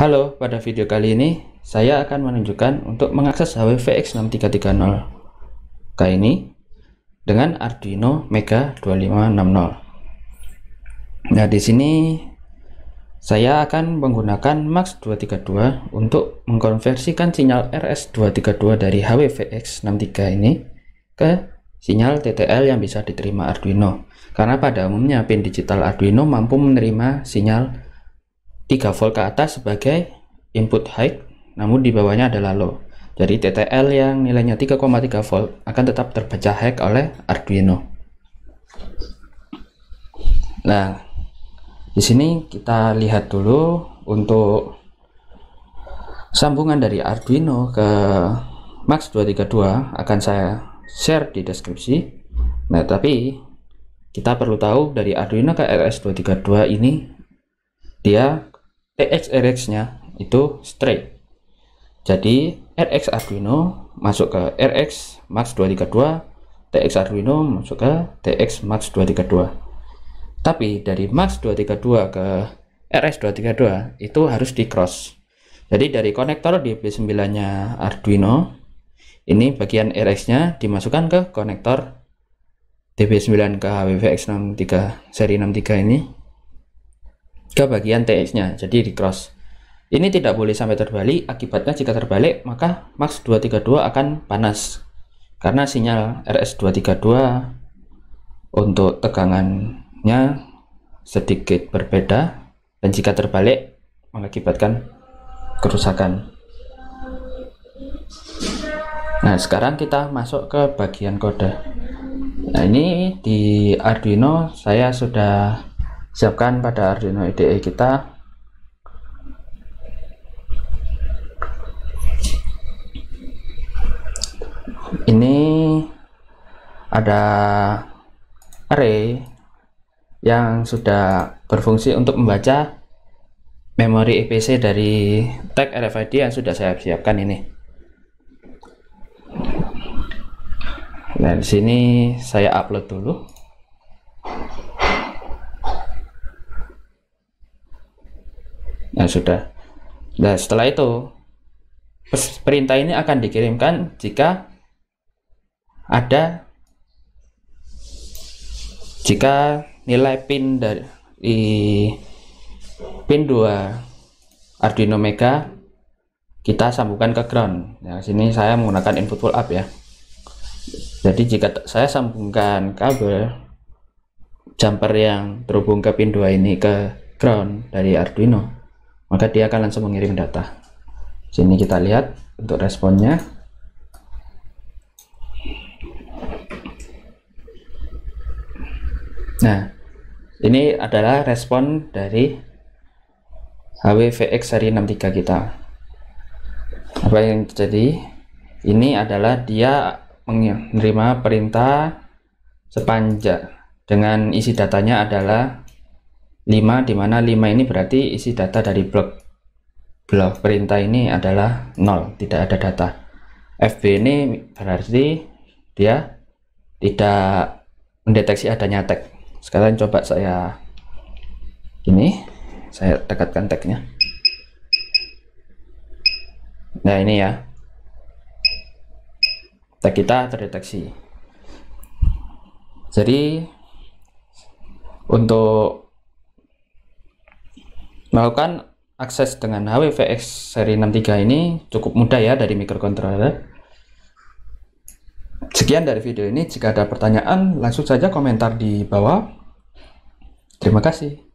Halo, pada video kali ini saya akan menunjukkan untuk mengakses hwvx 6330 kali ini dengan Arduino Mega 2560. Nah, di sini saya akan menggunakan MAX232 untuk mengkonversikan sinyal RS232 dari hwvx 63 ini ke sinyal TTL yang bisa diterima Arduino karena pada umumnya pin digital Arduino mampu menerima sinyal 3 volt ke atas sebagai input high namun di bawahnya adalah low jadi TTL yang nilainya 3,3 volt akan tetap terpecah high oleh Arduino nah di sini kita lihat dulu untuk sambungan dari Arduino ke Max232 akan saya share di deskripsi Nah, tapi kita perlu tahu dari Arduino ke RS232 ini dia EX RX nya itu straight jadi RX Arduino masuk ke RX Max 232 TX Arduino masuk ke TX Max 232 tapi dari Max 232 ke RS 232 itu harus di cross jadi dari konektor di b 9 nya Arduino ini bagian RX nya dimasukkan ke konektor DB9 ke HWVX63 seri 63 ini ke bagian TX-nya, jadi di cross. Ini tidak boleh sampai terbalik, akibatnya jika terbalik maka MAX 232 akan panas karena sinyal RS232 untuk tegangannya sedikit berbeda dan jika terbalik mengakibatkan kerusakan. Nah, sekarang kita masuk ke bagian kode. Nah, ini di Arduino saya sudah siapkan pada Arduino IDE kita ini ada array yang sudah berfungsi untuk membaca memori EPC dari tag RFID yang sudah saya siapkan ini. Nah, di sini saya upload dulu. Nah, sudah. Nah, setelah itu perintah ini akan dikirimkan jika ada jika nilai pin dari pin 2 Arduino Mega kita sambungkan ke ground. Nah, sini saya menggunakan input pull up ya. Jadi jika saya sambungkan kabel jumper yang terhubung ke pin 2 ini ke ground dari Arduino, maka dia akan langsung mengirim data sini kita lihat untuk responnya nah ini adalah respon dari HWVX seri 63 kita apa yang terjadi ini adalah dia menerima perintah sepanjang dengan isi datanya adalah 5 dimana 5 ini berarti isi data dari blok blok perintah ini adalah 0 tidak ada data FB ini berarti dia tidak mendeteksi adanya tag sekarang coba saya ini saya dekatkan tagnya nah ini ya tag kita terdeteksi jadi untuk Melakukan akses dengan HWVX seri 63 ini cukup mudah ya dari microcontroller. Sekian dari video ini. Jika ada pertanyaan, langsung saja komentar di bawah. Terima kasih.